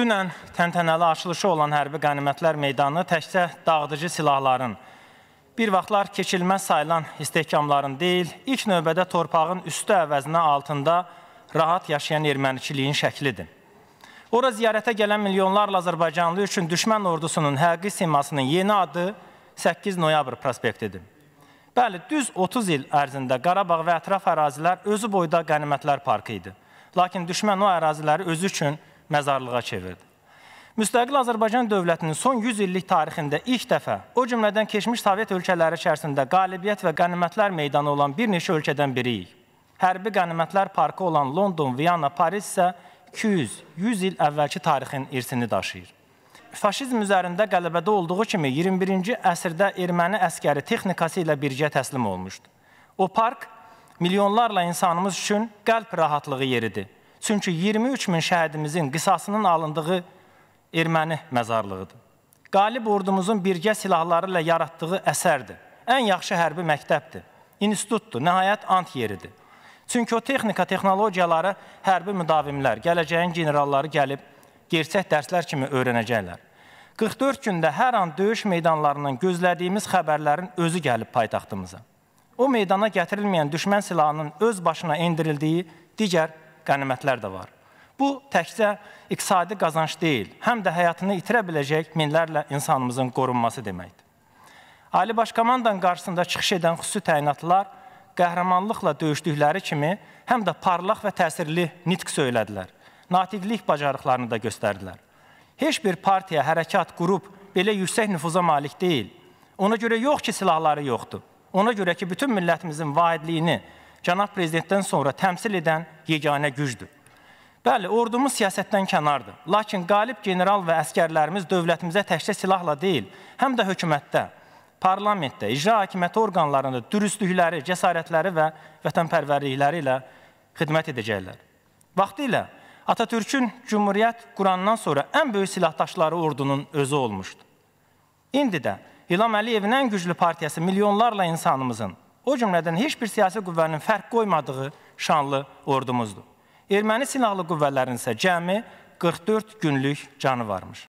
Dünən təntənəli açılışı olan hərbi qənimətlər meydanı təkcə dağıdıcı silahların, bir vaxtlar keçilməz sayılan istehkamların deyil, ilk növbədə torpağın üstü əvəzinə altında rahat yaşayan erməniçiliyin şəklidir. Ora ziyarətə gələn milyonlarla Azərbaycanlı üçün düşmən ordusunun həqiqi simasının yeni adı 8 noyabr prospektidir. Bəli, düz 30 il ərzində Qarabağ və ətraf ərazilər özü boyda qənimətlər parkı idi. Lakin düşmən o əraziləri özü üçün məzarlığa çevirdi. Müstəqil Azərbaycan dövlətinin son 100 illik tarixində ilk dəfə, o cümlədən keçmiş Sovet ölkələri içərisində qalibiyyət və qənimətlər meydanı olan bir neçə ölkədən biriyik. Hərbi qənimətlər parkı olan London, Viyana, Paris isə 200-100 il əvvəlki tarixin irsini daşıyır. Faşizm üzərində qələbədə olduğu kimi 21-ci əsrdə erməni əskəri texnikası ilə birgə təslim olmuşdu. O park milyonlarla insanımız üçün qəlb rahatlığı yeridir Çünki 23 min şəhidimizin qisasının alındığı erməni məzarlığıdır. Qalib ordumuzun birgə silahları ilə yaratdığı əsərdir. Ən yaxşı hərbi məktəbdir, institutdur, nəhayət ant yeridir. Çünki o texnika, texnologiyaları hərbi müdavimlər, gələcəyin generalları gəlib gerçək dərslər kimi öyrənəcəklər. 44 gündə hər an döyüş meydanlarından gözlədiyimiz xəbərlərin özü gəlib paytaxtımıza. O meydana gətirilməyən düşmən silahının öz başına endirildiyi digər qənimətlər də var. Bu təkcə iqtisadi qazanc deyil, həm də həyatını itirə biləcək minlərlə insanımızın qorunması deməkdir. Ali Baş Komandanın qarşısında çıxış edən xüsusi təyinatlar qəhrəmanlıqla döyüşdükləri kimi həm də parlaq və təsirli nitq söylədilər. Natiqlik bacarıqlarını da göstərdilər. Heç bir partiya, hərəkat, qrup belə yüksək nüfuza malik deyil. Ona görə yox ki, silahları yoxdur. Ona görə ki, bütün millətimizin vaidliyini, cənab prezidentdən sonra təmsil edən yeganə gücdür. Bəli, ordumuz siyasətdən kənardır. Lakin qalib general və əskərlərimiz dövlətimizə təkcə silahla deyil, həm də hökumətdə, parlamentdə, icra hakimiyyəti orqanlarında dürüstlükləri, cəsarətləri və vətənpərvərlikləri ilə xidmət edəcəklər. Vaxtı ilə Atatürkün Cümhuriyyət qurandan sonra ən böyük silahdaşları ordunun özü olmuşdu. İndi də İlham Əliyevin ən güclü partiyası milyonlarla insanımızın, o cümlədən heç bir siyasi qüvvənin fərq qoymadığı şanlı ordumuzdur. Erməni silahlı qüvvələrinin isə cəmi 44 günlük canı varmış.